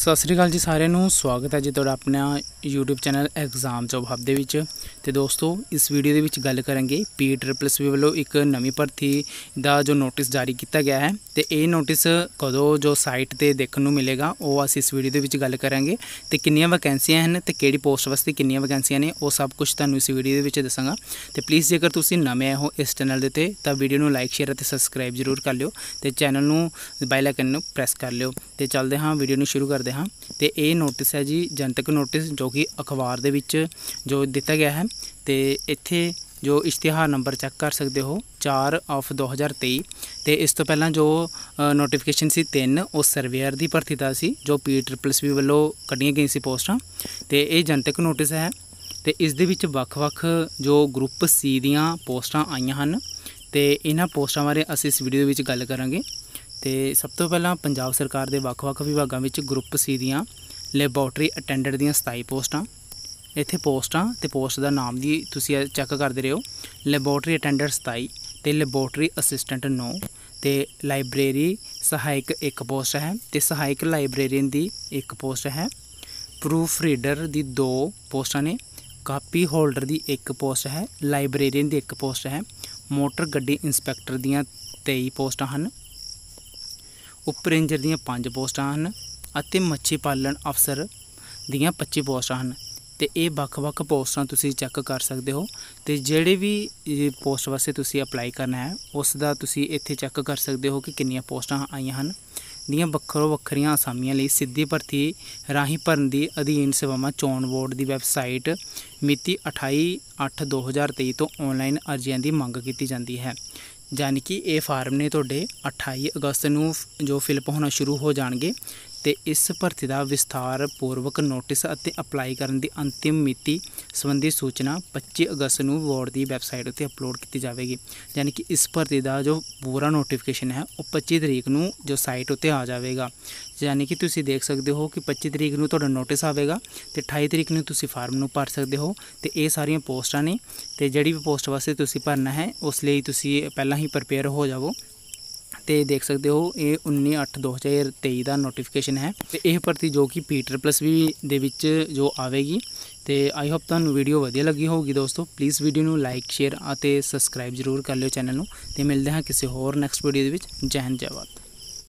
ਸਤਿ ਸ੍ਰੀ ਅਕਾਲ ਜੀ ਸਾਰਿਆਂ ਨੂੰ ਸਵਾਗਤ ਹੈ ਜੀ ਤੁਹਾਡਾ ਆਪਣਾ YouTube channel exam job hub ਦੇ ਵਿੱਚ ਤੇ ਦੋਸਤੋ ਇਸ ਵੀਡੀਓ ਦੇ ਵਿੱਚ ਗੱਲ ਕਰਾਂਗੇ ਪੀ ਟ੍ਰਿਪਲ ਵੀ ਵੱਲੋਂ ਇੱਕ ਨਵੀਂ ਭਰਤੀ ਦਾ ਜੋ ਨੋਟਿਸ ਜਾਰੀ ਕੀਤਾ ਗਿਆ ਹੈ ਤੇ ਇਹ ਨੋਟਿਸ ਕਦੋਂ ਜੋ ਸਾਈਟ ਤੇ ਦੇਖਣ ਨੂੰ ਮਿਲੇਗਾ ਉਹ ਅਸੀਂ ਇਸ ਵੀਡੀਓ ਦੇ ਵਿੱਚ ਗੱਲ ਕਰਾਂਗੇ ਤੇ ਕਿੰਨੀਆਂ ਵੈਕੈਂਸੀਆਂ ਹਨ ਤੇ ਕਿਹੜੀ ਪੋਸਟ ਵਾਸਤੇ ਕਿੰਨੀਆਂ ਵੈਕੈਂਸੀਆਂ ਨੇ ਉਹ ਸਭ ਕੁਝ ਤੁਹਾਨੂੰ ਇਸ ਵੀਡੀਓ ਦੇ ਵਿੱਚ ਦੱਸਾਂਗਾ ਤੇ ਪਲੀਜ਼ ਜੇਕਰ ਤੁਸੀਂ ਨਵੇਂ ਆਏ ਹੋ ਇਸ ਚੈਨਲ ਦੇ ਤੇ ਤਾਂ ਵੀਡੀਓ ਨੂੰ ਲਾਈਕ ਸ਼ੇਅਰ ਅਤੇ ਸਬਸਕ੍ਰਾਈਬ ਜ਼ਰੂਰ ਕਰ ਲਿਓ ਤੇ ਚੈਨਲ ਨੂੰ ਬੈਲ ਆਈਕਨ ਨੂੰ ਪ੍ਰੈਸ ਕਰ ਲਿਓ ਤੇ ਚੱਲਦੇ ਹਾਂ ਵੀਡੀਓ ਨੂੰ ਸ਼ੁਰੂ ਕਰਦੇ ਕਰਦੇ ਹਾਂ ਤੇ ਇਹ ਨੋਟਿਸ ਹੈ ਜੀ ਜਨਤਕ ਨੋਟਿਸ ਜੋ ਕਿ ਅਖਬਾਰ ਦੇ ਵਿੱਚ ਜੋ ਦਿੱਤਾ ਗਿਆ ਹੈ ਤੇ ਇੱਥੇ ਜੋ ਇਸ਼ਤਿਹਾਰ ਨੰਬਰ ਚੈੱਕ ਕਰ ਸਕਦੇ ਹੋ 4 ਆਫ 2023 ਤੇ ਇਸ ਤੋਂ ਪਹਿਲਾਂ ਜੋ ਨੋਟੀਫਿਕੇਸ਼ਨ ਸੀ 3 ਉਹ ਸਰਵੇਅਰ ਦੀ ਭਰਤੀ ਦਾ ਸੀ ਜੋ ਪੀ ਟ੍ਰਿਪਲਸ ਵੀ ਵੱਲੋਂ ਕੱਢੀਆਂ ਗਈਆਂ ਸੀ ਪੋਸਟਾਂ ਤੇ ਇਹ ਜਨਤਕ ਨੋਟਿਸ ਹੈ ਤੇ ਇਸ ਦੇ ਵਿੱਚ ਵੱਖ-ਵੱਖ ਜੋ ਗਰੁੱਪ ਸੀ ਦੀਆਂ ਪੋਸਟਾਂ ਆਈਆਂ ਹਨ ਤੇ ਇਹਨਾਂ ਪੋਸਟਾਂ ਬਾਰੇ ਅਸੀਂ ਇਸ ਵੀਡੀਓ ਦੇ ਵਿੱਚ ਗੱਲ ਕਰਾਂਗੇ ਤੇ ਸਭ ਤੋਂ ਪਹਿਲਾਂ ਪੰਜਾਬ ਸਰਕਾਰ ਦੇ ਵੱਖ-ਵੱਖ ਵਿਭਾਗਾਂ ਵਿੱਚ ਗਰੁੱਪ ਸੀ ਦੀਆਂ ਲੈਬੋਰਟਰੀ ਅਟੈਂਡੈਂਟ ਦੀਆਂ 27 ਪੋਸਟਾਂ ਇੱਥੇ ਪੋਸਟਾਂ ਤੇ ਪੋਸਟ ਦਾ ਨਾਮ ਵੀ ਤੁਸੀਂ ਚੈੱਕ ਕਰਦੇ ਰਹੋ ਲੈਬੋਰਟਰੀ ਅਟੈਂਡੈਂਟ 27 ਤੇ ਲੈਬੋਰਟਰੀ ਅਸਿਸਟੈਂਟ 9 ਤੇ ਲਾਇਬ੍ਰੇਰੀ ਸਹਾਇਕ ਇੱਕ ਪੋਸਟ ਹੈ ਤੇ ਸਹਾਇਕ ਲਾਇਬ੍ਰੇਰੀਅਨ ਦੀ ਇੱਕ ਪੋਸਟ ਹੈ ਪ੍ਰੂਫ ਰੀਡਰ ਦੀ ਦੋ ਪੋਸਟਾਂ ਨੇ ਕਾਪੀ ਹੋਲਡਰ ਦੀ ਇੱਕ ਪੋਸਟ ਹੈ ਲਾਇਬ੍ਰੇਰੀਅਨ ਦੀ ਇੱਕ ਪੋਸਟ ਹੈ ਮੋਟਰ ਗੱਡੀ ਇਨਸਪੈਕਟਰ ਦੀਆਂ 23 ਪੋਸਟਾਂ ਹਨ ਉਪ ਰੇਂਜਰ ਦੀਆਂ 5 ਪੋਸਟਾਂ ਹਨ ਅਤੇ ਮੱਛੀ ਪਾਲਣ ਅਫਸਰ ਦੀਆਂ 25 ਪੋਸਟਾਂ ਹਨ ਤੇ ਇਹ ਵੱਖ-ਵੱਖ ਪੋਸਟਾਂ ਤੁਸੀਂ ਚੈੱਕ ਕਰ ਸਕਦੇ ਹੋ ਤੇ ਜਿਹੜੇ ਵੀ ਪੋਸਟ ਵਾਸਤੇ ਤੁਸੀਂ ਅਪਲਾਈ ਕਰਨਾ ਹੈ ਉਸ ਦਾ ਤੁਸੀਂ ਇੱਥੇ ਚੈੱਕ ਕਰ ਸਕਦੇ ਹੋ ਕਿ ਕਿੰਨੀਆਂ ਪੋਸਟਾਂ ਆਈਆਂ ਹਨ ਦੀਆਂ ਵੱਖਰੋ ਵੱਖਰੀਆਂ ਅਸਾਮੀਆਂ ਲਈ ਸਿੱਧੀ ਭਰਤੀ ਰਾਹੀਂ ਭਰਨ ਦੀ ਅਧੀਨ ਸੇਵਾਵਾਂ ਚੋਣ ਬੋਰਡ ਦੀ ਵੈਬਸਾਈਟ ਮਿਤੀ 28/8/2023 ਤੋਂ ਆਨਲਾਈਨ ਅਰਜ਼ੀਆਂ ਦੀ ਮੰਗ ਕੀਤੀ ਜਾਂਦੀ ਹੈ ਯਾਨੀ ਕਿ ਇਹ ਫਾਰਮ ਨੇ ਤੁਹਾਡੇ 28 ਅਗਸਤ ਨੂੰ ਜੋ ਫਿਲਪ ਹੋਣਾ ਸ਼ੁਰੂ ਹੋ ਜਾਣਗੇ ਤੇ ਇਸ ਭਰਤੀ ਦਾ ਵਿਸਥਾਰ ਪੂਰਵਕ ਨੋਟਿਸ ਅਤੇ ਅਪਲਾਈ ਕਰਨ ਦੀ ਅੰਤਿਮ ਮਿਤੀ ਸੰਬੰਧੀ ਸੂਚਨਾ 25 ਅਗਸਤ ਨੂੰ ਬੋਰਡ ਦੀ ਵੈਬਸਾਈਟ ਉੱਤੇ ਅਪਲੋਡ ਕੀਤੀ ਜਾਵੇਗੀ ਯਾਨੀ ਕਿ ਇਸ ਭਰਤੀ ਦਾ ਜੋ ਪੂਰਾ ਨੋਟੀਫਿਕੇਸ਼ਨ ਹੈ ਉਹ 25 ਤਰੀਕ ਨੂੰ ਜੋ ਸਾਈਟ ਉੱਤੇ ਆ ਜਾਵੇਗਾ ਯਾਨੀ ਕਿ ਤੁਸੀਂ ਦੇਖ ਸਕਦੇ ਹੋ ਕਿ 25 ਤਰੀਕ ਨੂੰ ਤੁਹਾਡਾ ਨੋਟਿਸ ਆਵੇਗਾ ਤੇ 28 ਤਰੀਕ ਨੂੰ ਤੁਸੀਂ ਫਾਰਮ ਨੂੰ ਭਰ ਸਕਦੇ ਹੋ ਤੇ ਇਹ ਸਾਰੀਆਂ ਪੋਸਟਾਂ ਨੇ ਤੇ ਜਿਹੜੀ ਵੀ ਪੋਸਟ ਵਾਸਤੇ ਤੁਸੀਂ ਭਰਨਾ ਹੈ ਉਸ ਲਈ ਤੁਸੀਂ ਪਹਿਲਾਂ ਹੀ ਪ੍ਰਪੇਅਰ ਹੋ ਜਾਵੋ ਤੇ ਦੇਖ ਸਕਦੇ ਹੋ ਇਹ 19/8/2023 ਦਾ ਨੋਟੀਫਿਕੇਸ਼ਨ ਹੈ ਤੇ ਇਹ ਭਰਤੀ ਜੋ ਕਿ ਪੀਟਰ ਪਲੱਸ ਵੀ ਦੇ ਵਿੱਚ ਜੋ ਆਵੇਗੀ ਤੇ ਆਈ ਹੋਪ ਤੁਹਾਨੂੰ ਵੀਡੀਓ ਵਧੀਆ ਲੱਗੀ ਹੋਊਗੀ ਦੋਸਤੋ ਪਲੀਜ਼ ਵੀਡੀਓ ਨੂੰ ਲਾਈਕ ਸ਼ੇਅਰ ਅਤੇ ਸਬਸਕ੍ਰਾਈਬ ਜ਼ਰੂਰ ਕਰ ਲਿਓ ਚੈਨਲ ਨੂੰ ਤੇ ਮਿਲਦੇ ਹਾਂ ਕਿਸੇ ਹੋਰ ਨੈਕਸਟ ਵੀਡੀਓ ਦੇ ਵਿੱਚ ਜੈਨ ਹਿੰਦ